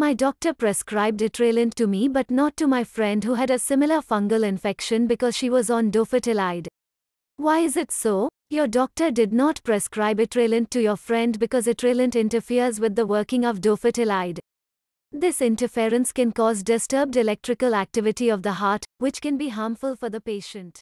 My doctor prescribed Itralint to me but not to my friend who had a similar fungal infection because she was on dofetilide. Why is it so? Your doctor did not prescribe Itralint to your friend because Itralint interferes with the working of dofetilide. This interference can cause disturbed electrical activity of the heart, which can be harmful for the patient.